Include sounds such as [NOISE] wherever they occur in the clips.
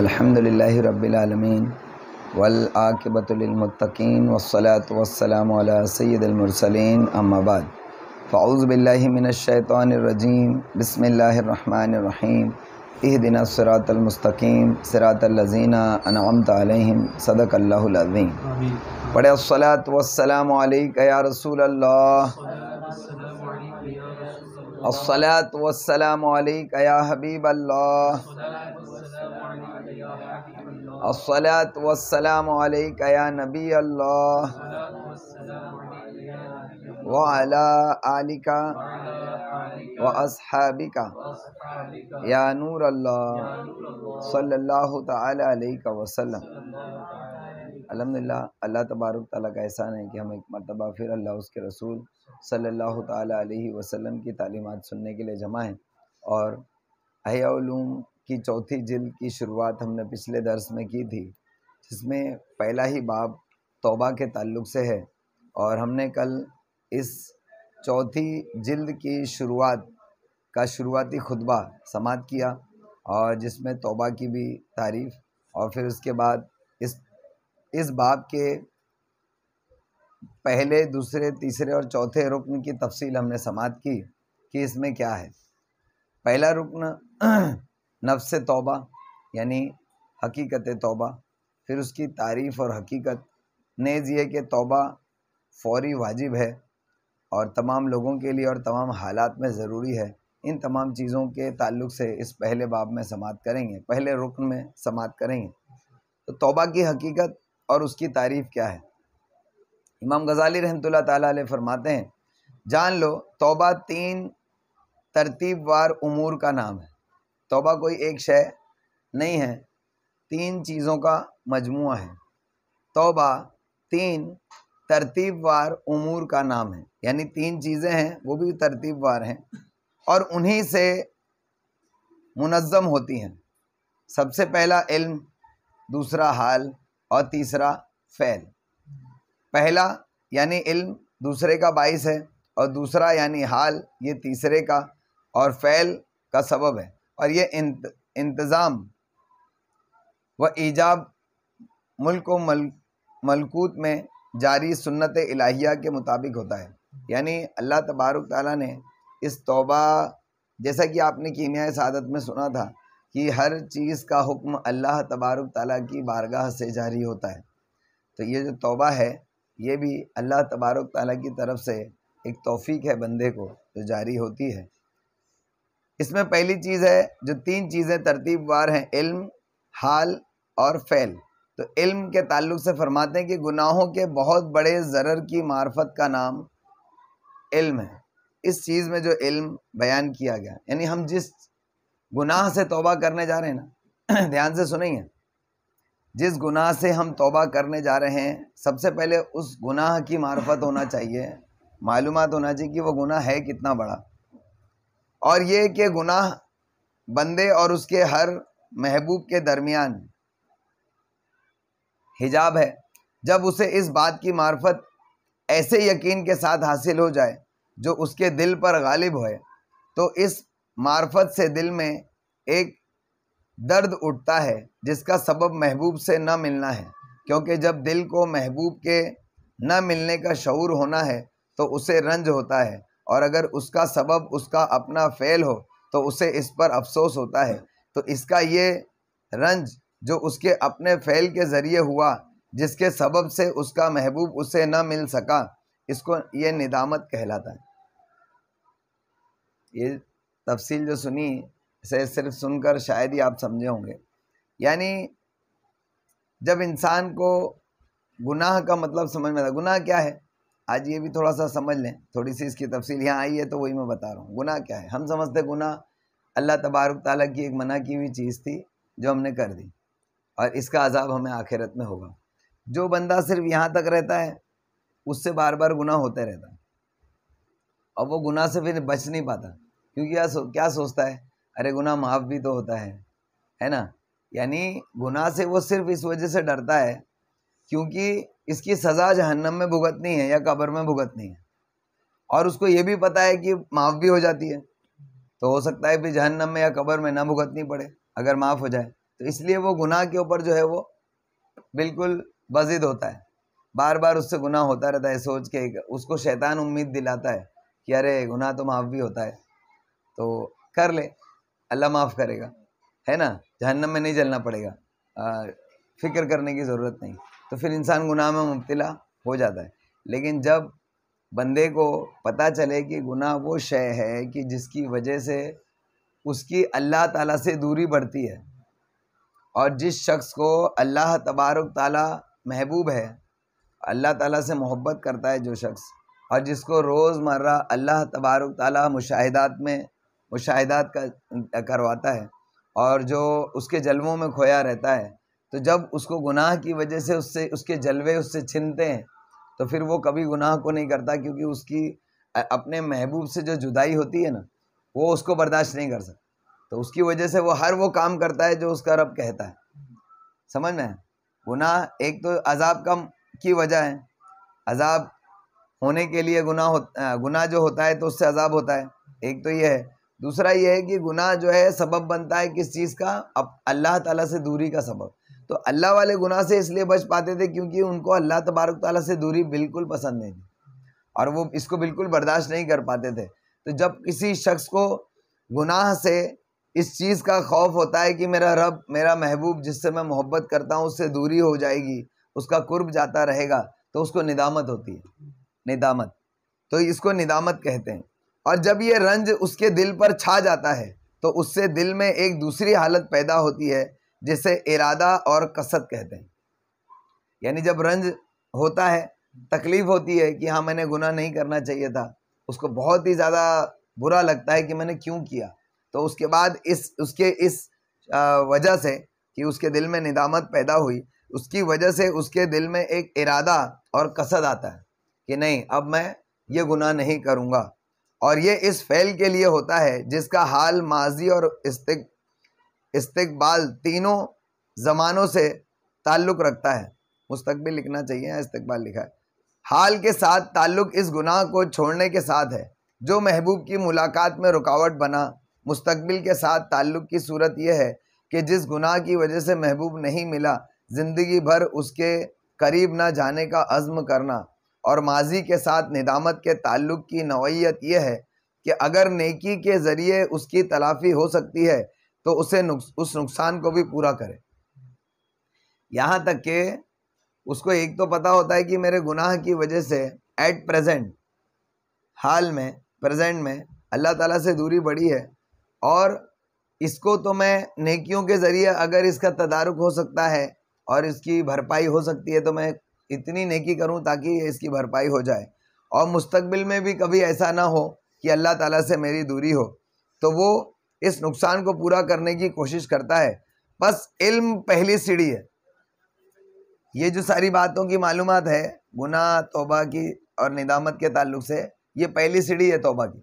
अलहमदिल्ला रबालमीन वलआकबतमतकीन वसलात वसलम सैदलमरसलिन अम्माबाद फ़ाउज़बिल्लिमिनशैतरजीम बसमीम इह दिन सरातलमस्तकीम सरातलजीना अनामतम सदक़ल्लाज़ीम पढ़े वसलात वसलाम या रसूल अल्लाह अस्सलात वस्सलाम अलैक या हबीब अल्लाह अस्सलात वस्सलाम अलैक या नबी अल्लाह व अला आलिका व असहाबिका या नूर अल्लाह सल्लल्लाहु तआला अलैहि वसल्लम अलहमदिल्ला अल्लाह तबारक ताली का एहसान है कि हम एक मरतबा फिर अल्लाह उसके रसूल सल्लल्लाहु अलैहि वसल्लम की तालीमत सुनने के लिए जमा हैं और हयालूम की चौथी जिल्द की शुरुआत हमने पिछले दर्स में की थी जिसमें पहला ही बाब तोबा के ताल्लुक से है और हमने कल इस चौथी जिल्द की शुरुआत का शुरुआती खुतबा समाप्त किया और जिसमें तोबा की भी तारीफ़ और फिर उसके बाद इस इस बाब के पहले दूसरे तीसरे और चौथे रुकन की तफसील हमने समात की कि इसमें क्या है पहला रुकन [CLEARS THROAT] नफ्स तौबा यानी हकीकत तौबा फिर उसकी तारीफ़ और हकीकत नेज़ ये कि तौबा फौरी वाजिब है और तमाम लोगों के लिए और तमाम हालात में ज़रूरी है इन तमाम चीज़ों के ताल्लुक से इस पहले बाब में समात करेंगे पहले रुकन में समात करेंगे तो तौबा की हकीकत और उसकी तारीफ़ क्या है इमाम गज़ाली रहमत ताला फरमाते हैं जान लो तोबा तीन तरतीबवार उमूर का नाम है तोबा कोई एक शय नहीं है तीन चीज़ों का मजमू है तोबा तीन तरतीबवार उमूर का नाम है यानी तीन चीज़ें हैं वो भी तरतीबवार हैं और उन्हीं से मुनज़म होती हैं सबसे पहला इल्म दूसरा हाल और तीसरा फ़ैल पहला यानी इल्म दूसरे का बाइस है और दूसरा यानी हाल ये तीसरे का और फ़ैल का सबब है और ये इंत, इंतज़ाम व ईजाब मुल्क व मल, मलकूत में जारी सुन्नत इलाहिया के मुताबिक होता है यानी अल्लाह तबारक ताली ने इस तौबा जैसा कि आपने कीमिया शादत में सुना था कि हर चीज़ का हुक्म अल्लाह तबारक तला की बारगाह से जारी होता है तो ये जो तौबा है ये भी अल्लाह तबारक ताली की तरफ से एक तौफीक है बंदे को जो जारी होती है इसमें पहली चीज़ है जो तीन चीज़ें तरतीबवार हैं इल्म हाल और फ़ैल तो इल्म के ताल्लुक से फरमाते हैं कि गुनाहों के बहुत बड़े ज़रर की मार्फत का नाम इल्म है इस चीज़ में जो इल्म बयान किया गया यानी हम जिस गुनाह से तोबा करने जा रहे हैं ना [CLEARS THROAT] ध्यान से सुनिए जिस गुनाह से हम तोबा करने जा रहे हैं सबसे पहले उस गुनाह की मार्फत होना चाहिए मालूम होना चाहिए कि वो गुनाह है कितना बड़ा और ये कि गुनाह बंदे और उसके हर महबूब के दरमियान हिजाब है जब उसे इस बात की मार्फत ऐसे यकीन के साथ हासिल हो जाए जो उसके दिल पर गालिब होए तो इस मार्फत से दिल में एक दर्द उठता है जिसका सबब महबूब से न मिलना है क्योंकि जब दिल को महबूब के न मिलने का शूर होना है तो उसे रंज होता है और अगर उसका सबब उसका अपना फ़ेल हो तो उसे इस पर अफसोस होता है तो इसका ये रंज जो उसके अपने फ़ेल के ज़रिए हुआ जिसके सबब से उसका महबूब उसे न मिल सका इसको ये निदामत कहलाता है ये तफसील जो सुनी से सिर्फ सुनकर शायद ही आप समझे होंगे यानी जब इंसान को गुनाह का मतलब समझ में आता गुनाह क्या है आज ये भी थोड़ा सा समझ लें थोड़ी सी इसकी तफसील यहाँ आई है तो वही मैं बता रहा हूँ गुनाह क्या है हम समझते गुनाह अल्लाह तबारक ताली की एक मना की हुई चीज़ थी जो हमने कर दी और इसका अजाब हमें आखिरत में होगा जो बंदा सिर्फ यहाँ तक रहता है उससे बार बार गुनाह होते रहता है और वो गुनाह से फिर बच नहीं पाता क्योंकि क्या सो, क्या सोचता है अरे गुनाह माफ भी तो होता है है ना यानी गुनाह से वो सिर्फ इस वजह से डरता है क्योंकि इसकी सज़ा जहन्नम में भुगतनी है या कब्र में भुगतनी है और उसको ये भी पता है कि माफ़ भी हो जाती है तो हो सकता है फिर जहन्नम में या कब्र में ना भुगतनी पड़े अगर माफ़ हो जाए तो इसलिए वो गुनाह के ऊपर जो है वो बिल्कुल बजिद होता है बार बार उससे गुनाह होता रहता है सोच के उसको शैतान उम्मीद दिलाता है कि अरे गुनाह तो माफ़ भी होता है तो कर ले अल्लाह माफ़ करेगा है ना जहन्नम में नहीं जलना पड़ेगा फ़िक्र करने की ज़रूरत नहीं तो फिर इंसान गुनाह में मुबतला हो जाता है लेकिन जब बंदे को पता चले कि गुनाह वो शय है कि जिसकी वजह से उसकी अल्लाह ताला से दूरी बढ़ती है और जिस शख्स को अल्लाह तबारक ताला महबूब है अल्लाह ताला से मोहब्बत करता है जो शख्स और जिसको रोज़मर्रा अल्लाह तबारक ताला मुशाहदात में मुशाहदात का करवाता है और जो उसके जलवों में खोया रहता है तो जब उसको गुनाह की वजह से उससे उसके जलवे उससे छिनते हैं तो फिर वो कभी गुनाह को नहीं करता क्योंकि उसकी अपने महबूब से जो जुदाई होती है ना वो उसको बर्दाश्त नहीं कर सकता तो उसकी वजह से वो हर वो काम करता है जो उसका रब कहता है समझ में गुनाह एक तो अजाब का की वजह है अजाब होने के लिए गुनाह हो गुनाह जो होता है तो उससे अजाब होता है एक तो ये है दूसरा ये है कि गुनाह जो है सबब बनता है किस चीज़ का अब अल्लाह ताला से दूरी का सबब तो अल्लाह वाले गुनाह से इसलिए बच पाते थे क्योंकि उनको अल्लाह तबारक ताला से दूरी बिल्कुल पसंद नहीं थी और वो इसको बिल्कुल बर्दाश्त नहीं कर पाते थे तो जब किसी शख्स को गुनाह से इस चीज़ का खौफ होता है कि मेरा रब मेरा महबूब जिससे मैं मोहब्बत करता हूँ उससे दूरी हो जाएगी उसका कुर्ब जाता रहेगा तो उसको निदामत होती है निदामत तो इसको निदामत कहते हैं और जब ये रंज उसके दिल पर छा जाता है तो उससे दिल में एक दूसरी हालत पैदा होती है जिसे इरादा और कसत कहते हैं यानी जब रंज होता है तकलीफ़ होती है कि हाँ मैंने गुनाह नहीं करना चाहिए था उसको बहुत ही ज़्यादा बुरा लगता है कि मैंने क्यों किया तो उसके बाद इस उसके इस वजह से कि उसके दिल में निदामत पैदा हुई उसकी वजह से उसके दिल में एक इरादा और कसद आता है कि नहीं अब मैं ये गुनाह नहीं करूँगा और ये इस फ़ैल के लिए होता है जिसका हाल माजी और इस्तक इस्तकबाल तीनों ज़मानों से ताल्लुक़ रखता है मुस्तबिल लिखना चाहिए या इस्तकबाल लिखा है हाल के साथ ताल्लुक़ इस गुनाह को छोड़ने के साथ है जो महबूब की मुलाकात में रुकावट बना मुस्तबिल के साथ ताल्लुक़ की सूरत यह है कि जिस गुनाह की वजह से महबूब नहीं मिला ज़िंदगी भर उसके करीब ना जाने का अज़म करना और माजी के साथ निदामत के ताल्लुक़ की नौीयत यह है कि अगर नेकी के ज़रिए उसकी तलाफ़ी हो सकती है तो उसे नुकस, उस नुकसान को भी पूरा करे यहाँ तक कि उसको एक तो पता होता है कि मेरे गुनाह की वजह से एट प्रेजेंट हाल में प्रेजेंट में अल्लाह ताला से दूरी बढ़ी है और इसको तो मैं नेकियों के ज़रिए अगर इसका तदारुक हो सकता है और इसकी भरपाई हो सकती है तो मैं इतनी नेकी करूं ताकि इसकी भरपाई हो जाए और मुस्तबिल में भी कभी ऐसा ना हो कि अल्लाह ताला से मेरी दूरी हो तो वो इस नुकसान को पूरा करने की कोशिश करता है बस इल्म पहली सीढ़ी है ये जो सारी बातों की मालूम है गुना तोबा की और निदामत के ताल्लुक से ये पहली सीढ़ी है तोबा की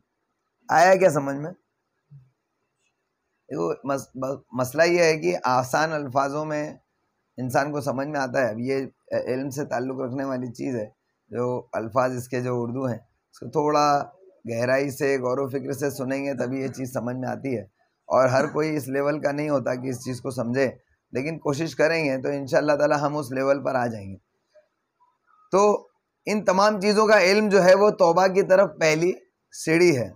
आया क्या समझ में देखो मस, मसला ये है कि आसान अल्फाजों में इंसान को समझ में आता है अब ये इल्म से ताल्लुक़ रखने वाली चीज़ है जो अल्फाज इसके जो उर्दू हैं उसको थोड़ा गहराई से गौर फिक्र से सुनेंगे तभी ये चीज़ समझ में आती है और हर कोई इस लेवल का नहीं होता कि इस चीज़ को समझे लेकिन कोशिश करेंगे तो इन ताला हम उस लेवल पर आ जाएंगे तो इन तमाम चीज़ों का इल्म जो है वो तोबा की तरफ पहली सीढ़ी है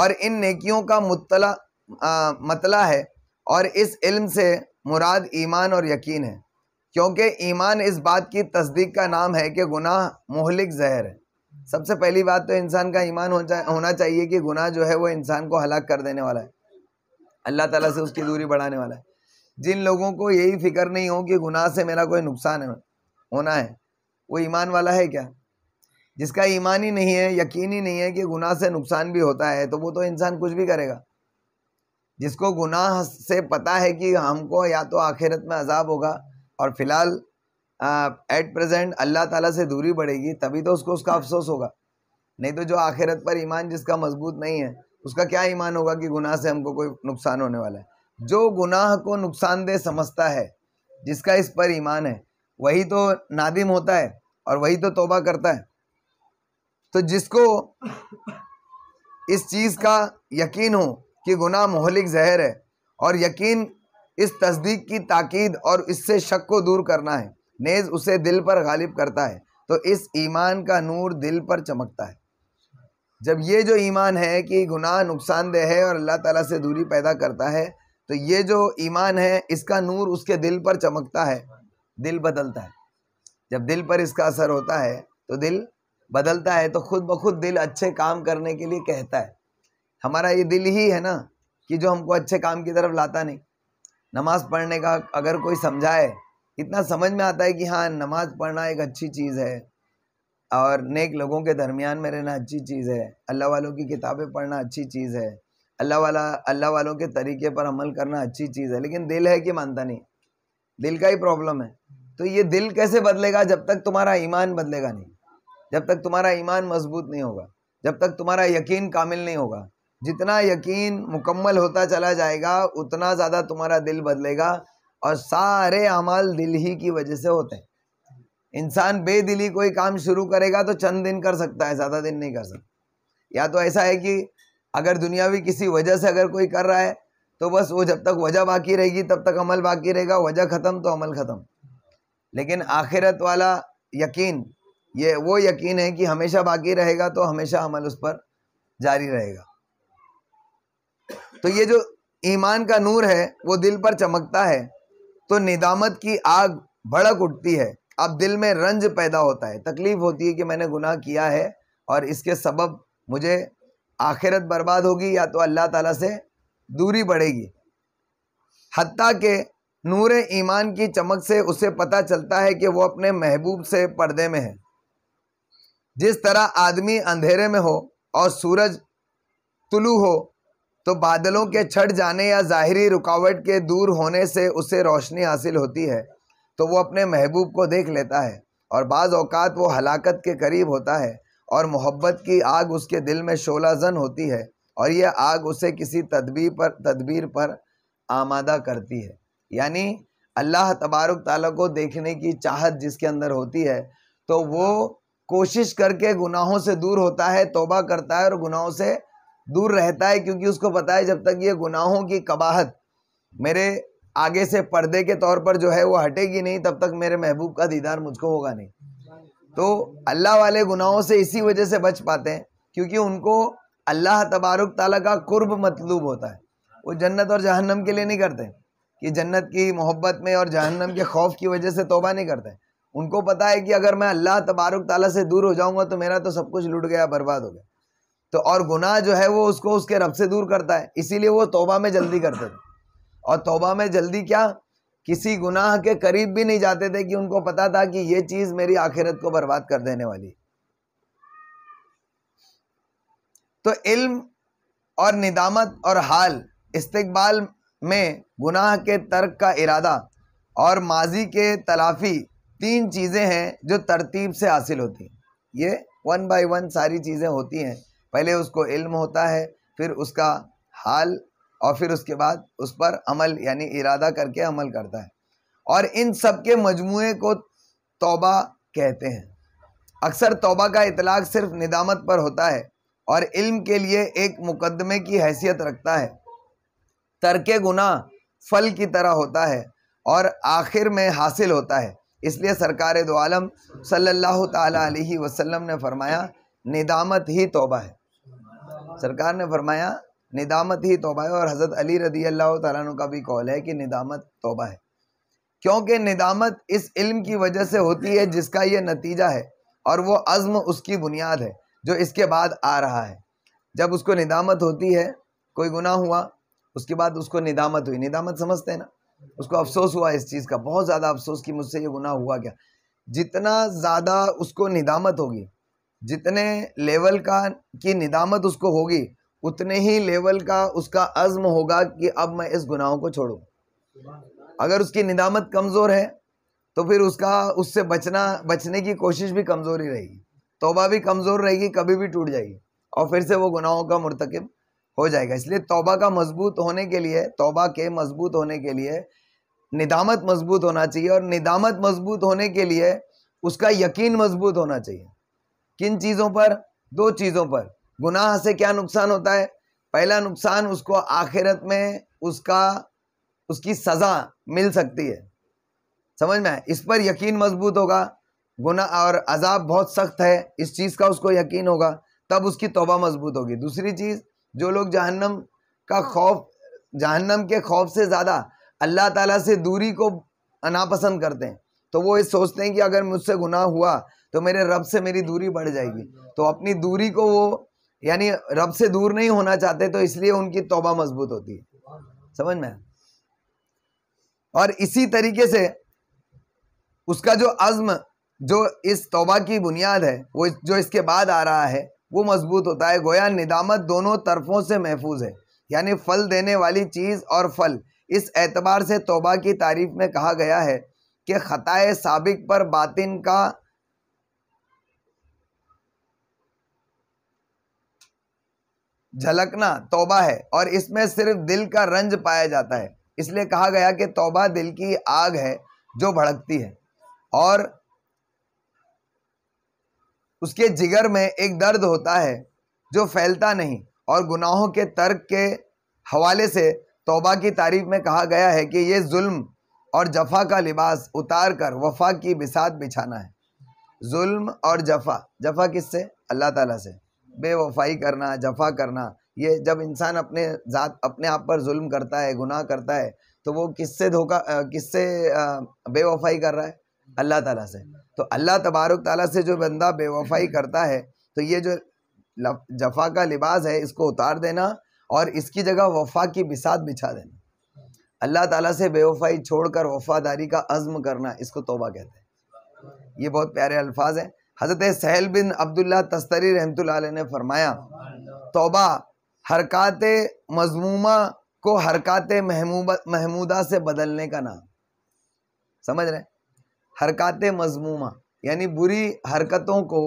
और इन नेकियों का मुतला मतला है और इस इल्म से मुराद ईमान और यकीन है क्योंकि ईमान इस बात की तस्दीक का नाम है कि गुनाह मोहलिक जहर है सबसे पहली बात तो इंसान का ईमान हो जा होना चाहिए कि गुनाह जो है वो इंसान को हलाक कर देने वाला है अल्लाह ताला से उसकी दूरी बढ़ाने वाला है जिन लोगों को यही फिक्र नहीं हो कि गुनाह से मेरा कोई नुकसान है होना है वो ईमान वाला है क्या जिसका ईमान ही नहीं है यकीन ही नहीं है कि गुनाह से नुकसान भी होता है तो वो तो इंसान कुछ भी करेगा जिसको गुनाह से पता है कि हमको या तो आखिरत में अजाब होगा और फिलहाल एट प्रेजेंट अल्लाह ताला से दूरी बढ़ेगी तभी तो उसको उसका अफसोस होगा नहीं तो जो आखिरत पर ईमान जिसका मजबूत नहीं है उसका क्या ईमान होगा कि गुनाह से हमको कोई नुकसान होने वाला है जो गुनाह को नुकसानदेह समझता है जिसका इस पर ईमान है वही तो नादिम होता है और वही तो तोबा करता है तो जिसको इस चीज़ का यकीन हो कि गुनाह मोहलिक जहर है और यकीन इस तस्दीक की ताकीद और इससे शक को दूर करना है नेज़ उसे दिल पर गालिब करता है तो इस ईमान का नूर दिल पर चमकता है जब ये जो ईमान है कि गुनाह नुकसानदेह है और अल्लाह ताला से दूरी पैदा करता है तो ये जो ईमान है इसका नूर उसके दिल पर चमकता है दिल बदलता है जब दिल पर इसका असर होता है तो दिल बदलता है तो खुद ब खुद दिल अच्छे काम करने के लिए कहता है हमारा ये दिल ही है ना कि जो हमको अच्छे काम की तरफ लाता नहीं नमाज पढ़ने का अगर कोई समझाए इतना समझ में आता है कि हाँ नमाज पढ़ना एक अच्छी चीज़ है और नेक लोगों के दरमियान में रहना अच्छी चीज़ है अल्लाह वालों की किताबें पढ़ना अच्छी चीज़ है अल्लाह वाला अल्लाह वालों के तरीके पर अमल करना अच्छी चीज़ है लेकिन दिल है कि मानता नहीं दिल का ही प्रॉब्लम है तो ये दिल कैसे बदलेगा जब तक तुम्हारा ईमान बदलेगा नहीं जब तक तुम्हारा ईमान मजबूत नहीं होगा जब तक तुम्हारा यकीन कामिल नहीं होगा जितना यकीन मुकम्मल होता चला जाएगा उतना ज़्यादा तुम्हारा दिल बदलेगा और सारे अमाल दिल ही की वजह से होते हैं इंसान बेदिली कोई काम शुरू करेगा तो चंद दिन कर सकता है ज़्यादा दिन नहीं कर सकता या तो ऐसा है कि अगर दुनियावी किसी वजह से अगर कोई कर रहा है तो बस वो जब तक वजह बाकी रहेगी तब तक अमल बाकी रहेगा वजह ख़त्म तो अमल ख़त्म लेकिन आखिरत वाला यकीन ये वो यकीन है कि हमेशा बाकी रहेगा तो हमेशा अमल उस पर जारी रहेगा तो ये जो ईमान का नूर है वो दिल पर चमकता है तो निदामत की आग भड़क उठती है अब दिल में रंज पैदा होता है तकलीफ़ होती है कि मैंने गुनाह किया है और इसके सबब मुझे आखिरत बर्बाद होगी या तो अल्लाह ताला से दूरी बढ़ेगी हती के नूर ईमान की चमक से उसे पता चलता है कि वो अपने महबूब से पर्दे में है जिस तरह आदमी अंधेरे में हो और सूरज तुलू हो तो बादलों के छट जाने या ज़ाहरी रुकावट के दूर होने से उसे रोशनी हासिल होती है तो वो अपने महबूब को देख लेता है और बाज़ अवकात वो हलाकत के करीब होता है और मोहब्बत की आग उसके दिल में शोला जन होती है और यह आग उसे किसी तदबीर पर तदबीर पर आमादा करती है यानी अल्लाह तबारक ताली को देखने की चाहत जिसके अंदर होती है तो वो कोशिश करके गुनाहों से दूर होता है तोबा करता है और गुनाहों से दूर रहता है क्योंकि उसको पता है जब तक ये गुनाहों की कबाहत मेरे आगे से पर्दे के तौर पर जो है वो हटेगी नहीं तब तक मेरे महबूब का दीदार मुझको होगा नहीं तो अल्लाह वाले गुनाहों से इसी वजह से बच पाते हैं क्योंकि उनको अल्लाह तबारक ताला का कुर्ब मतलूब होता है वो जन्नत और जहन्नम के लिए नहीं करते कि जन्नत की मोहब्बत में और जहन्नम के खौफ की वजह से तोबा नहीं करते उनको पता है कि अगर मैं अल्लाह तबारक ताला से दूर हो जाऊँगा तो मेरा तो सब कुछ लुट गया बर्बाद हो गया तो और गुनाह जो है वो उसको उसके रब से दूर करता है इसीलिए वो तोबा में जल्दी करते थे और तोबा में जल्दी क्या किसी गुनाह के करीब भी नहीं जाते थे कि उनको पता था कि ये चीज़ मेरी आखिरत को बर्बाद कर देने वाली तो इल्म और निदामत और हाल इस्तकबाल में गुनाह के तर्क का इरादा और माजी के तलाफ़ी तीन चीज़ें हैं जो तरतीब से हासिल होती हैं ये वन बाय वन सारी चीज़ें होती हैं पहले उसको इल्म होता है फिर उसका हाल और फिर उसके बाद उस पर अमल यानी इरादा करके अमल करता है और इन सब के मजमू को तौबा कहते हैं अक्सर तौबा का इतलाक सिर्फ निदामत पर होता है और इल्म के लिए एक मुकदमे की हैसियत रखता है तरके गुना फल की तरह होता है और आखिर में हासिल होता है इसलिए सरकार दो आलम सल्लल्लाहु अलैहि वसल्लम ने फरमाया निदामत ही तौबा है सरकार ने फरमाया निदामत ही तोबा है और हज़रत अली रदी अल्लाह तु का भी कौल है कि निदामत तोबा है क्योंकि निदामत इस इल्म की वजह से होती है जिसका ये नतीजा है और वो अज़म उसकी बुनियाद है जो इसके बाद आ रहा है जब उसको निदामत होती है कोई गुनाह हुआ उसके बाद उसको निदामत हुई निदामत समझते हैं ना उसको अफसोस हुआ इस चीज़ का बहुत ज़्यादा अफसोस कि मुझसे ये गुनाह हुआ क्या जितना ज़्यादा उसको निदामत होगी जितने लेवल का की निदामत उसको होगी उतने ही लेवल का उसका अज़्म होगा कि अब मैं इस गुनाहों को छोड़ूँ अगर उसकी निदामत कमज़ोर है तो फिर उसका उससे बचना बचने की कोशिश भी कमज़ोर ही रहेगी तोबा भी कमज़ोर रहेगी कभी भी टूट जाएगी और फिर से वो गुनाहों का मरतकब हो जाएगा इसलिए तोबा का मजबूत होने के लिए तोबा के मजबूत होने के लिए निदामत मजबूत होना चाहिए और निदामत मजबूत होने के लिए उसका यकीन मजबूत होना चाहिए किन चीज़ों पर दो चीज़ों पर गुनाह से क्या नुकसान होता है पहला नुकसान उसको आखिरत में उसका उसकी सज़ा मिल सकती है समझ में इस पर यकीन मजबूत होगा गुना और अजाब बहुत सख्त है इस चीज़ का उसको यकीन होगा तब उसकी तोबा मजबूत होगी दूसरी चीज़ जो लोग जहन्नम का खौफ जहन्नम के खौफ से ज़्यादा अल्लाह ताला से दूरी को नापसंद करते हैं तो वो ये सोचते हैं कि अगर मुझसे गुनाह हुआ तो मेरे रब से मेरी दूरी बढ़ जाएगी तो अपनी दूरी को वो यानी रब से दूर नहीं होना चाहते तो इसलिए उनकी तोबा मजबूत होती है समझ में और इसी तरीके से उसका जो अज़्म जो इस तोबा की बुनियाद है वो जो इसके बाद आ रहा है वो मजबूत होता है गोया निदामत दोनों तरफों से महफूज है यानी फल देने वाली चीज़ और फल इस एतबार से तोबा की तारीफ में कहा गया है कि ख़ताए सबक पर बातिन का झलकना तौबा है और इसमें सिर्फ दिल का रंज पाया जाता है इसलिए कहा गया कि तौबा दिल की आग है जो भड़कती है और उसके जिगर में एक दर्द होता है जो फैलता नहीं और गुनाहों के तर्क के हवाले से तौबा की तारीफ में कहा गया है कि ये जुल्म और जफा का लिबास उतार कर वफा की बिसात बिछाना है जुल्म और जफा जफा किससे अल्लाह ताला से बेवफाई करना जफा करना ये जब इंसान अपने ज़ात अपने आप पर जुल्म करता है गुनाह करता है तो वो किससे धोखा किससे बेवफाई कर रहा है अल्लाह ताला से तो अल्लाह तबारक ताला से जो बंदा बेवफाई करता है तो ये जो जफा का लिबास है इसको उतार देना और इसकी जगह वफा की बिसात बिछा देना अल्लाह ताला से बेवफाई छोड़कर वफादारी का अज़म करना इसको तोबा कहते हैं ये बहुत प्यारे अल्फाज हैं हज़रत सहल बिन अब्दुल्ला तस्तरी रहमत ने फरमाया तोबा हरकत मजमूमा को हरकत महमूदा से बदलने का नाम समझ रहे हरकत मजमूमा यानी बुरी हरकतों को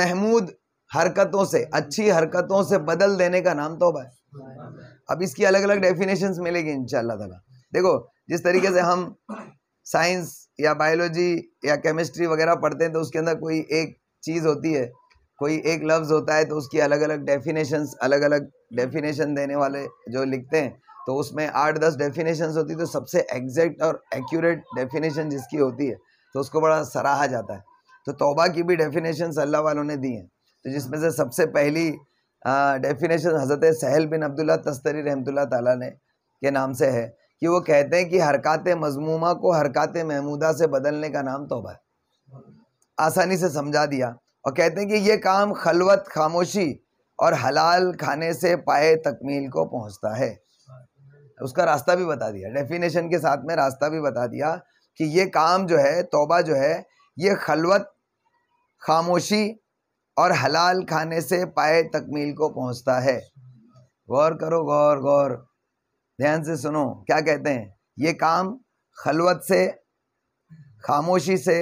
महमूद हरकतों से अच्छी हरकतों से बदल देने का नाम तोबा है अब इसकी अलग अलग डेफिनेशंस मिलेगी इनशाला देखो जिस तरीके से हम साइंस या बायोलॉजी या केमिस्ट्री वगैरह पढ़ते हैं तो उसके अंदर कोई एक चीज़ होती है कोई एक लफ्ज़ होता है तो उसकी अलग अलग डेफिनेशंस अलग अलग डेफिनेशन देने वाले जो लिखते हैं तो उसमें आठ दस डेफिनेशंस होती है तो सबसे एग्जैक्ट और एक्यूरेट डेफिनेशन जिसकी होती है तो उसको बड़ा सराहा जाता है तो तोबा की भी डेफिनेशन अल्लाह वालों ने दी हैं तो जिसमें से सबसे पहली डेफिनेशन हज़रत सहल बिन अब्दुल्ला तस्तरी रहमतुल्ला ताला ने के नाम से है कि वो कहते हैं कि हरकत मजमूमा को हरकत महमूदा से बदलने का नाम तोबा है आसानी से समझा दिया और कहते हैं कि ये काम खलवत खामोशी और हलाल खाने से पाए तकमील को पहुंचता है उसका रास्ता भी बता दिया डेफिनेशन के साथ में रास्ता भी बता दिया कि ये काम जो है तोबा जो है ये खलवत खामोशी और हलाल खाने से पाए तकमील को पहुंचता है गौर करो गौर गौर ध्यान से सुनो क्या कहते हैं ये काम खलवत से खामोशी से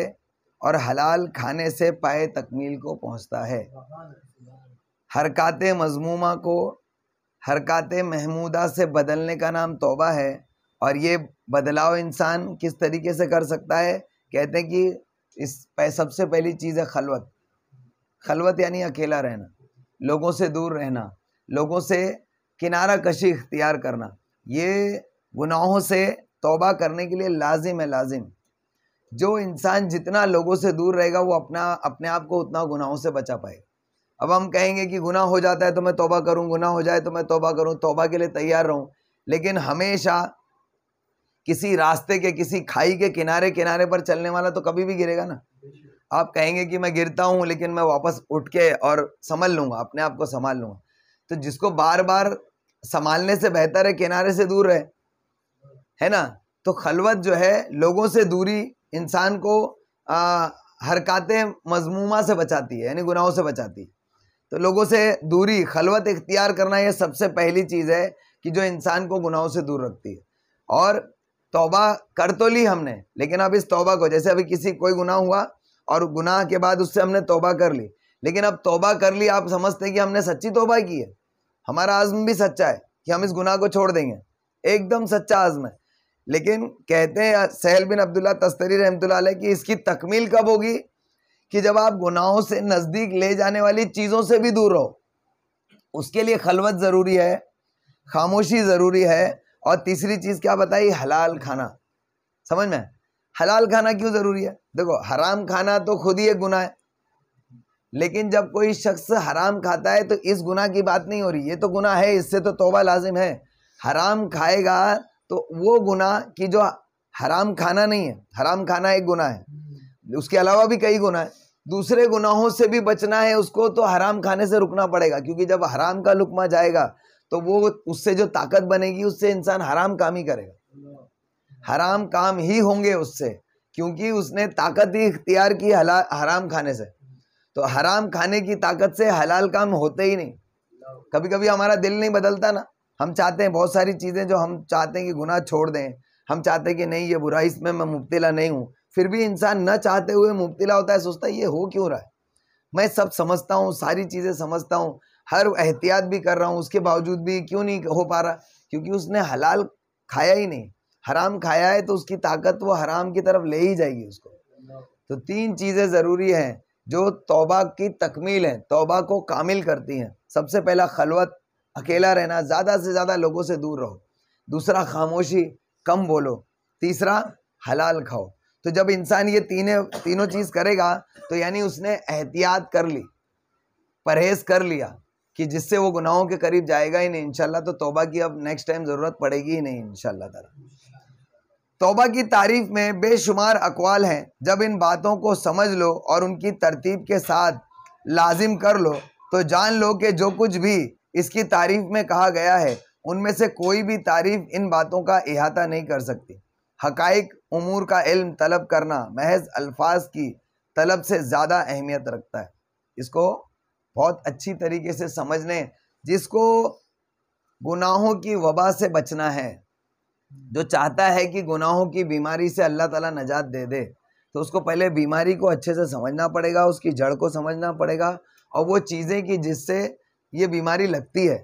और हलाल खाने से पाए तकमील को पहुंचता है हरकत मजमूमा को हरकत महमूदा से बदलने का नाम तोबा है और ये बदलाव इंसान किस तरीके से कर सकता है कहते हैं कि इस सबसे पहली चीज़ है खलवत खलवत यानी अकेला रहना लोगों से दूर रहना लोगों से किनारा कशी इख्तियार करना ये गुनाहों से तोबा करने के लिए लाजिम है लाजिम जो इंसान जितना लोगों से दूर रहेगा वो अपना अपने आप को उतना गुनाहों से बचा पाएगा अब हम कहेंगे कि गुनाह हो जाता है तो मैं तौबा करूं गुनाह हो जाए तो मैं तोबा करूं तोबा के लिए तैयार रहूं लेकिन हमेशा किसी रास्ते के किसी खाई के किनारे किनारे पर चलने वाला तो कभी भी गिरेगा ना आप कहेंगे कि मैं गिरता हूँ लेकिन मैं वापस उठ के और संभल लूँगा अपने आप को संभाल लूँगा तो जिसको बार बार संभालने से बेहतर है किनारे से दूर रहे है ना तो खलवत जो है लोगों से दूरी इंसान को हरकतें मजमूमा से बचाती है यानी गुनाहों से बचाती है तो लोगों से दूरी खलवत इख्तियार करना यह सबसे पहली चीज़ है कि जो इंसान को गुनाहों से दूर रखती है और तौबा कर तो ली हमने लेकिन अब इस तौबा को जैसे अभी किसी कोई गुनाह हुआ और गुनाह के बाद उससे हमने तौबा कर ली लेकिन अब तौबा कर ली आप समझते कि हमने सच्ची तौबा की है हमारा आज़म भी सच्चा है कि हम इस गुनाह को छोड़ देंगे एकदम सच्चा आज़म है लेकिन कहते हैं सहल बिन अब्दुल्ला तस्तरी रहमतुल्ला कि इसकी तकमील कब होगी कि जब आप गुनाहों से नज़दीक ले जाने वाली चीज़ों से भी दूर रहो उसके लिए खलवत ज़रूरी है खामोशी ज़रूरी है और तीसरी चीज़ क्या बताई हलाल खाना समझ में हलाल खाना क्यों ज़रूरी है देखो हराम खाना तो खुद ही एक गुना है लेकिन जब कोई शख्स हराम खाता है तो इस गुना की बात नहीं हो रही ये तो गुना है इससे तो तोबा लाजिम है हराम खाएगा तो वो गुना कि जो हराम खाना नहीं है हराम खाना एक गुना है उसके अलावा भी कई गुना है दूसरे गुनाहों से भी बचना है उसको तो हराम खाने से रुकना पड़ेगा क्योंकि जब हराम का लुकमा जाएगा तो वो उससे जो ताकत बनेगी उससे इंसान हराम काम ही करेगा हराम काम ही होंगे उससे क्योंकि उसने ताकत ही इख्तियार की हराम खाने से तो हराम खाने की ताकत से हलाल काम होते ही नहीं कभी कभी हमारा दिल नहीं बदलता ना हम चाहते हैं बहुत सारी चीज़ें जो हम चाहते हैं कि गुनाह छोड़ दें हम चाहते हैं कि नहीं ये बुरा इसमें मैं मुबतला नहीं हूँ फिर भी इंसान न चाहते हुए मुबतला होता है सोचता है ये हो क्यों रहा है मैं सब समझता हूँ सारी चीज़ें समझता हूँ हर एहतियात भी कर रहा हूँ उसके बावजूद भी क्यों नहीं हो पा रहा क्योंकि उसने हलाल खाया ही नहीं हराम खाया है तो उसकी ताकत वो हराम की तरफ ले ही जाएगी उसको तो तीन चीज़ें ज़रूरी हैं जो तोबा की तकमील हैं तोबा को कामिल करती हैं सबसे पहला खलवत अकेला रहना ज़्यादा से ज़्यादा लोगों से दूर रहो दूसरा खामोशी कम बोलो तीसरा हलाल खाओ तो जब इंसान ये तीनों तीनों चीज़ करेगा तो यानी उसने एहतियात कर ली परहेज़ कर लिया कि जिससे वो गुनाहों के करीब जाएगा ही नहीं इनशाला तो तोबा की अब नेक्स्ट टाइम ज़रूरत पड़ेगी ही नहीं इनशाला तोबा की तारीफ में बेशुमार अकवाल हैं जब इन बातों को समझ लो और उनकी तरतीब के साथ लाजिम कर लो तो जान लो कि जो कुछ भी इसकी तारीफ में कहा गया है उनमें से कोई भी तारीफ इन बातों का अहाता नहीं कर सकती हकाइक उमूर का इल्म तलब करना महज अल्फाज की तलब से ज़्यादा अहमियत रखता है इसको बहुत अच्छी तरीके से समझने जिसको गुनाहों की वबा से बचना है जो चाहता है कि गुनाहों की बीमारी से अल्लाह ताला नजात दे दे तो उसको पहले बीमारी को अच्छे से समझना पड़ेगा उसकी जड़ को समझना पड़ेगा और वो चीज़ें कि जिससे ये बीमारी लगती है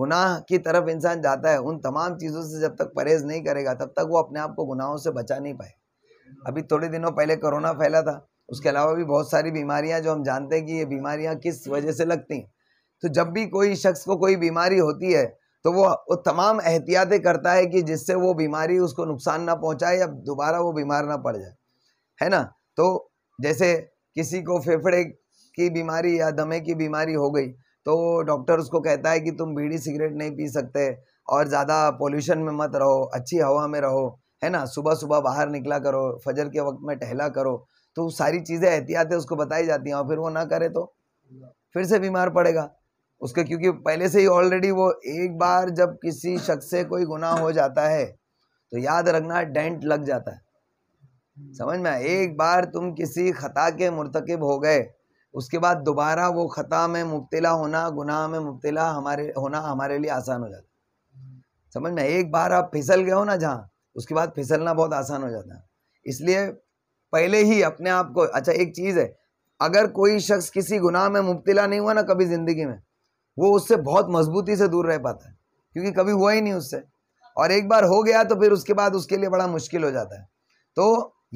गुनाह की तरफ इंसान जाता है उन तमाम चीज़ों से जब तक परहेज़ नहीं करेगा तब तक वो अपने आप को गुनाहों से बचा नहीं पाए अभी थोड़े दिनों पहले कोरोना फैला था उसके अलावा भी बहुत सारी बीमारियां जो हम जानते हैं कि ये बीमारियां किस वजह से लगती हैं तो जब भी कोई शख्स को कोई बीमारी होती है तो वो, वो तमाम एहतियातें करता है कि जिससे वो बीमारी उसको नुकसान ना पहुंचाए या दोबारा वो बीमार ना पड़ जाए है ना तो जैसे किसी को फेफड़े की बीमारी या दमे की बीमारी हो गई तो डॉक्टर उसको कहता है कि तुम बीड़ी सिगरेट नहीं पी सकते और ज़्यादा पोल्यूशन में मत रहो अच्छी हवा में रहो है ना सुबह सुबह बाहर निकला करो फजर के वक्त में टहला करो तो सारी चीज़ें एहतियातें उसको बताई जाती हैं और फिर वो ना करे तो फिर से बीमार पड़ेगा उसका क्योंकि पहले से ही ऑलरेडी वो एक बार जब किसी शख्स से कोई गुनाह हो जाता है तो याद रखना डेंट लग जाता है समझ में एक बार तुम किसी ख़ता के मुरतकब हो गए उसके बाद दोबारा वो ख़ता में मुबतला होना गुनाह में मुबतला हमारे होना हमारे लिए आसान हो जाता समझ में एक बार आप फिसल गए हो ना जहाँ उसके बाद फिसलना बहुत आसान हो जाता है इसलिए पहले ही अपने आप को अच्छा एक चीज़ है अगर कोई शख्स किसी गुनाह में मुबतला नहीं हुआ ना कभी ज़िंदगी में वो उससे बहुत मजबूती से दूर रह पाता है क्योंकि कभी हुआ ही नहीं उससे और एक बार हो गया तो फिर उसके बाद उसके लिए बड़ा मुश्किल हो जाता है तो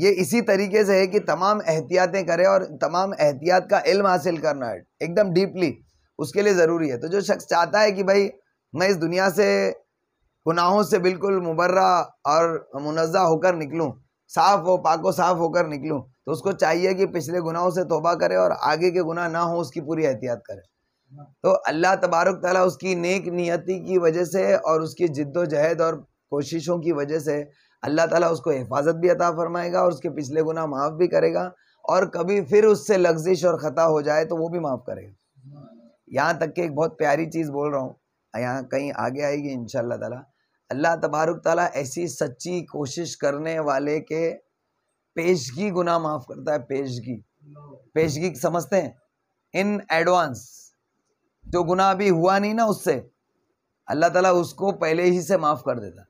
ये इसी तरीके से है कि तमाम एहतियातें करें और तमाम एहतियात का इल्म हासिल करना है एकदम डीपली उसके लिए ज़रूरी है तो जो शख्स चाहता है कि भाई मैं इस दुनिया से गुनाहों से बिल्कुल मुबर्रा और मुनज़ा होकर निकलूँ साफ़ हो पाको साफ़ होकर निकलूँ तो उसको चाहिए कि पिछले गुनाहों से तोबा करे और आगे के गुनाह ना हो उसकी पूरी एहतियात करे तो अल्लाह तबारक तला उसकी नेक नियति की वजह से और उसकी जिद्दोजहद और कोशिशों की वजह से अल्लाह ताला उसको हिफाजत भी अता फरमाएगा और उसके पिछले गुना माफ़ भी करेगा और कभी फिर उससे लग्जिश और ख़ता हो जाए तो वो भी माफ़ करेगा यहाँ तक कि एक बहुत प्यारी चीज़ बोल रहा हूँ यहाँ कहीं आगे आएगी इन ताला अल्लाह तबारक ताली ऐसी सच्ची कोशिश करने वाले के पेशगी गुना माफ़ करता है पेशगी पेशगी समझते हैं इन एडवांस जो गुनाह अभी हुआ नहीं ना उससे अल्लाह ताला उसको पहले ही से माफ़ कर देता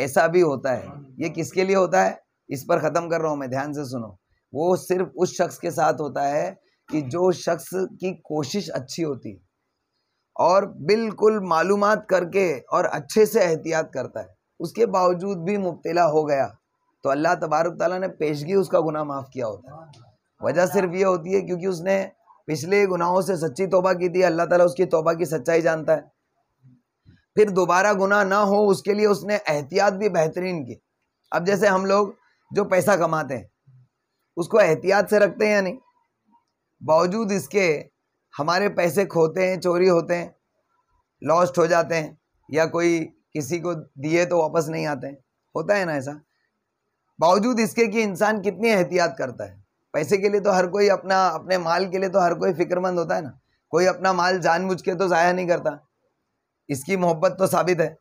ऐसा भी होता है ये किसके लिए होता है इस पर ख़त्म कर रहा हूँ मैं ध्यान से सुनो वो सिर्फ उस शख्स के साथ होता है कि जो शख्स की कोशिश अच्छी होती है और बिल्कुल मालूम करके और अच्छे से एहतियात करता है उसके बावजूद भी मुबतला हो गया तो अल्लाह तबारक ताली ने पेशगी उसका गुना माफ़ किया होता है वजह सिर्फ ये होती है क्योंकि उसने पिछले गुनाहों से सच्ची तोबा की थी अल्लाह ताला उसकी तोबा की सच्चाई जानता है फिर दोबारा गुनाह ना हो उसके लिए उसने एहतियात भी बेहतरीन की अब जैसे हम लोग जो पैसा कमाते हैं उसको एहतियात से रखते हैं या नहीं बावजूद इसके हमारे पैसे खोते हैं चोरी होते हैं लॉस्ट हो जाते हैं या कोई किसी को दिए तो वापस नहीं आते होता है ना ऐसा बावजूद इसके कि इंसान कितनी एहतियात करता है पैसे के लिए तो हर कोई अपना अपने माल के लिए तो हर कोई फिक्रमंद होता है ना कोई अपना माल जानबूझ के तो ज़ाया नहीं करता इसकी मोहब्बत तो साबित है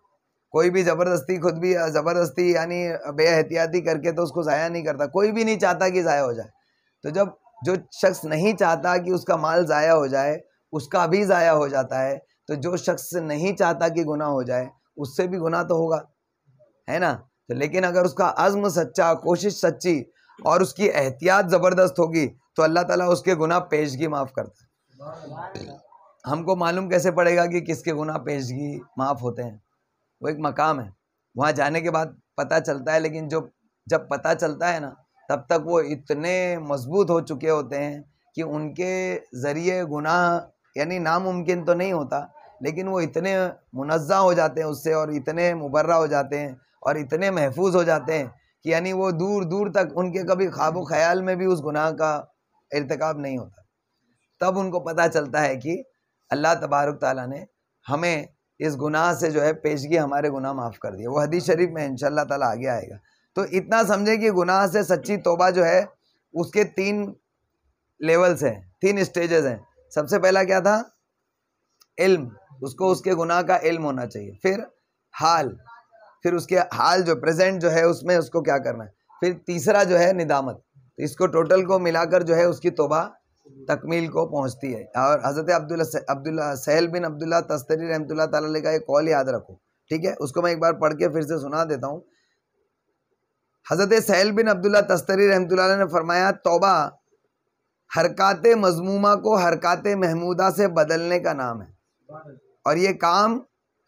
कोई भी ज़बरदस्ती खुद भी ज़बरदस्ती यानी बेहतियाती करके तो उसको ज़ाया नहीं करता कोई भी नहीं चाहता कि ज़ाया हो जाए तो जब जो शख्स नहीं चाहता कि उसका माल ज़ाया हो जाए उसका भी ज़ाया हो जाता है तो जो शख्स नहीं चाहता कि गुना हो जाए उससे भी गुना तो होगा है ना तो लेकिन अगर उसका आज़म सच्चा कोशिश सच्ची और उसकी एहतियात ज़बरदस्त होगी तो अल्लाह ताला उसके गुनाह पेशगी माफ़ करता है हमको मालूम कैसे पड़ेगा कि किसके गुनाह पेशगी माफ़ होते हैं वो एक मकाम है वहाँ जाने के बाद पता चलता है लेकिन जो जब पता चलता है ना तब तक वो इतने मजबूत हो चुके होते हैं कि उनके ज़रिए गुनाह यानी नामुमकिन तो नहीं होता लेकिन वो इतने मुनज़ा हो जाते हैं उससे और इतने मुबर्रा हो जाते हैं और इतने महफूज हो जाते हैं कि यानी वो दूर दूर तक उनके कभी ख्वाब ख्याल में भी उस गुनाह का इरतकब नहीं होता तब उनको पता चलता है कि अल्लाह तबारक ताली ने हमें इस गुनाह से जो है पेशगी हमारे गुनाह माफ़ कर दिया वो हदीस शरीफ में इन ताला आगे आएगा तो इतना समझे कि गुनाह से सच्ची तोबा जो है उसके तीन लेवल्स हैं तीन स्टेजेस हैं सबसे पहला क्या था इल्म उसको उसके गुनाह का इल्म होना चाहिए फिर हाल फिर उसके हाल जो प्रेजेंट जो है उसमें उसको क्या करना है फिर तीसरा जो है निदामत तो इसको टोटल को मिलाकर जो है उसकी तोबा तकमील को पहुंचती है और हज़रत अब्दुल्ला अब्दुल्ला सहल बिन अब्दुल्ला तस्तरी रहमतुल्ला का एक कॉल याद रखो ठीक है उसको मैं एक बार पढ़ के फिर से सुना देता हूँ हज़रत सहल बिन अब्दुल्ला तस्तरी रहमत ने फरमाया तोबा हरकत मजमूमा को हरकत महमूदा से बदलने का नाम है और ये काम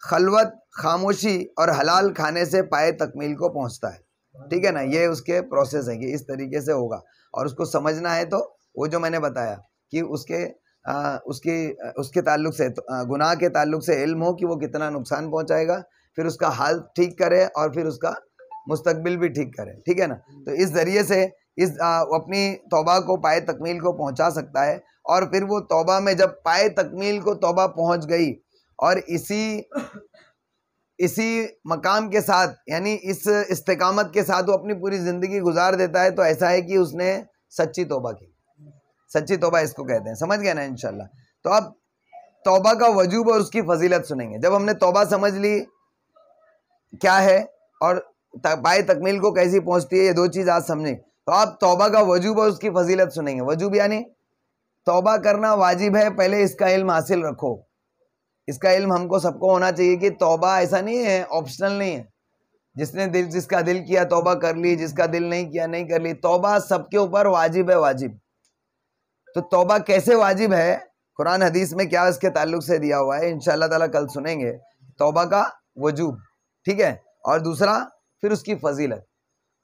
खलवत खामोशी और हलाल खाने से पाए तकमील को पहुंचता है ठीक है ना ये उसके प्रोसेस है कि इस तरीके से होगा और उसको समझना है तो वो जो मैंने बताया कि उसके आ, उसकी उसके ताल्लुक से तो, गुनाह के ताल्लुक से इल्म हो कि वो कितना नुकसान पहुंचाएगा फिर उसका हाल ठीक करे और फिर उसका मुस्तकबिल भी ठीक करे ठीक है ना तो इस ज़रिए से इस आ, अपनी तोबा को पाए तकमील को पहुंचा सकता है और फिर वो तोबा में जब पाए तकमील को तोबा पहुंच गई और इसी इसी मकाम के साथ यानी इस इस्तकामत के साथ वो अपनी पूरी ज़िंदगी गुजार देता है तो ऐसा है कि उसने सच्ची तोबा की सच्ची तोबा इसको कहते हैं समझ गए ना इनशाला तो अब तोबा का वजूब और उसकी फजीलत सुनेंगे जब हमने तोबा समझ ली क्या है और पाए तकमील को कैसी पहुंचती है ये दो चीज़ आज समझें तो आप तोबा का वजूब और उसकी फजीलत सुनेंगे वजूब यानी तोबा करना वाजिब है पहले इसका इल्म हासिल रखो इसका इल्म हमको सबको होना चाहिए कि तौबा ऐसा नहीं है ऑप्शनल नहीं है जिसने दिल जिसका दिल किया तौबा कर ली जिसका दिल नहीं किया नहीं कर ली तौबा सबके ऊपर वाजिब है वाजिब तो तौबा कैसे वाजिब है कुरान हदीस में क्या इसके ताल्लुक से दिया हुआ है इन ताला कल सुनेंगे तौबा का वजूब ठीक है और दूसरा फिर उसकी फजीलत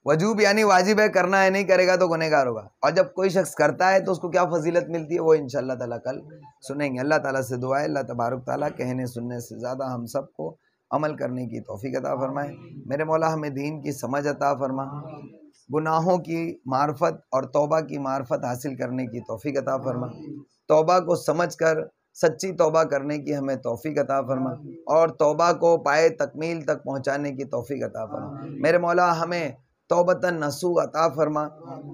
वजूब यानी वाजिब है करना है नहीं करेगा तो गुनहगार होगा और जब कोई शख्स करता है तो उसको क्या फजीलत मिलती है वो इन ताला कल सुनेंगे अल्लाह ताला से दुआ है अल्लाह तबारक ताला कहने सुनने से ज़्यादा हम सबको अमल करने की तोफ़ी अता फ़रमाए मेरे मौला हमें दीन की समझ अता फ़रमा गुनाहों की मार्फत और तोबा की मार्फत हासिल करने की तोफ़ी अता फ़रमा तोबा को समझ कर सच्ची तोबा करने की हमें तोफ़ी अता फ़रमा और तोबा को पाए तकमील तक पहुँचाने की तोफ़ी अता फ़रमा मेरे मौला हमें तोबता नसू अता फरमा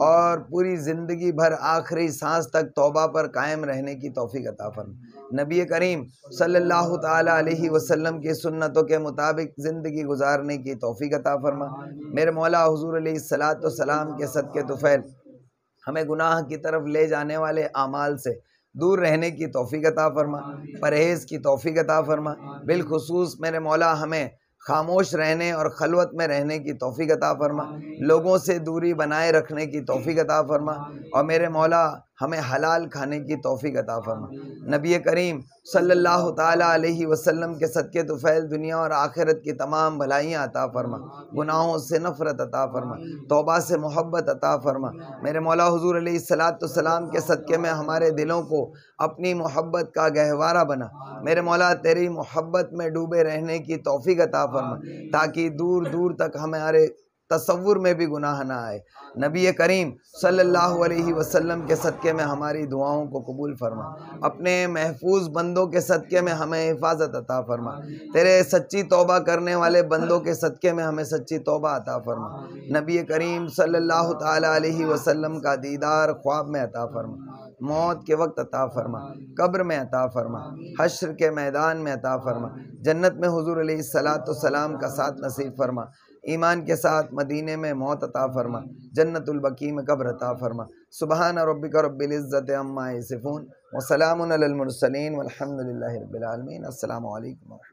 और पूरी ज़िंदगी भर आखिरी सांस तक तोबा पर कायम रहने की तोफ़ी अता फरमा नबी करीम सल्लल्लाहु अलैहि वसल्लम की सुन्नतों के मुताबिक ज़िंदगी गुजारने की तोफ़ी अता फरमा मेरे मौला हजूर सलात सलाम के सदक़ तुफ़ैल हमें गुनाह की तरफ ले जाने वाले अमाल से दूर रहने की तोफ़ी अता फरमा परहेज़ की तोफ़ी अता फरमा बिलखसूस मेरे मौला हमें खामोश रहने और खलवत में रहने की तोफ़ी अता फ़रमा लोगों से दूरी बनाए रखने की तोफ़ी अता फ़रमा और मेरे मौला हमें हलाल खाने की तोफ़ी अता फरमा नबी करीम सल्लल्लाहु अलैहि वसल्लम के सदक़े तुफ़ैल तो दुनिया और आखिरत की तमाम भलाइयाँ अता फरमा गुनाहों से नफ़रत अता फरमा तोबा से मोहब्बत अता फरमा मेरे मौला हजूर सलाम के सदक़े में हमारे दिलों को अपनी मोहब्बत का गहवारा बना मेरे मौला तेरी मोहब्बत में डूबे रहने की तोफ़ी अता फरमा ताकि दूर दूर तक हमारे तस्वुर में भी गुनाह ना आए नबी करीम सल्लल्लाहु अलैहि वसल्लम के सदक़े में हमारी दुआओं को कबूल फरमा अपने महफूज बंदों के सदक़े में हमें हिफाजत अता फरमा तेरे सच्ची तोबा करने वाले बंदों के सदक़े में हमें सच्ची तोबा अता फरमा नबी करीम सल्लल्लाहु अलैहि वसल्लम का दीदार ख्वाब में अता फरमा मौत के वक्त अता फरमा कब्र में अता फरमा हश्र के मैदान में अता फरमा जन्नत में हजूर सलात सलाम का साथ नसीब फरमा ईमान के साथ मदीने में मौत अता फरमा जन्नतुल्बकी में कब्र अता फरमा सुबहान रबिक रबिल्ज़त अम्मा सिफ़ून वसलामसलिन वलहमदिल्लाबीआलमीन अल्लाम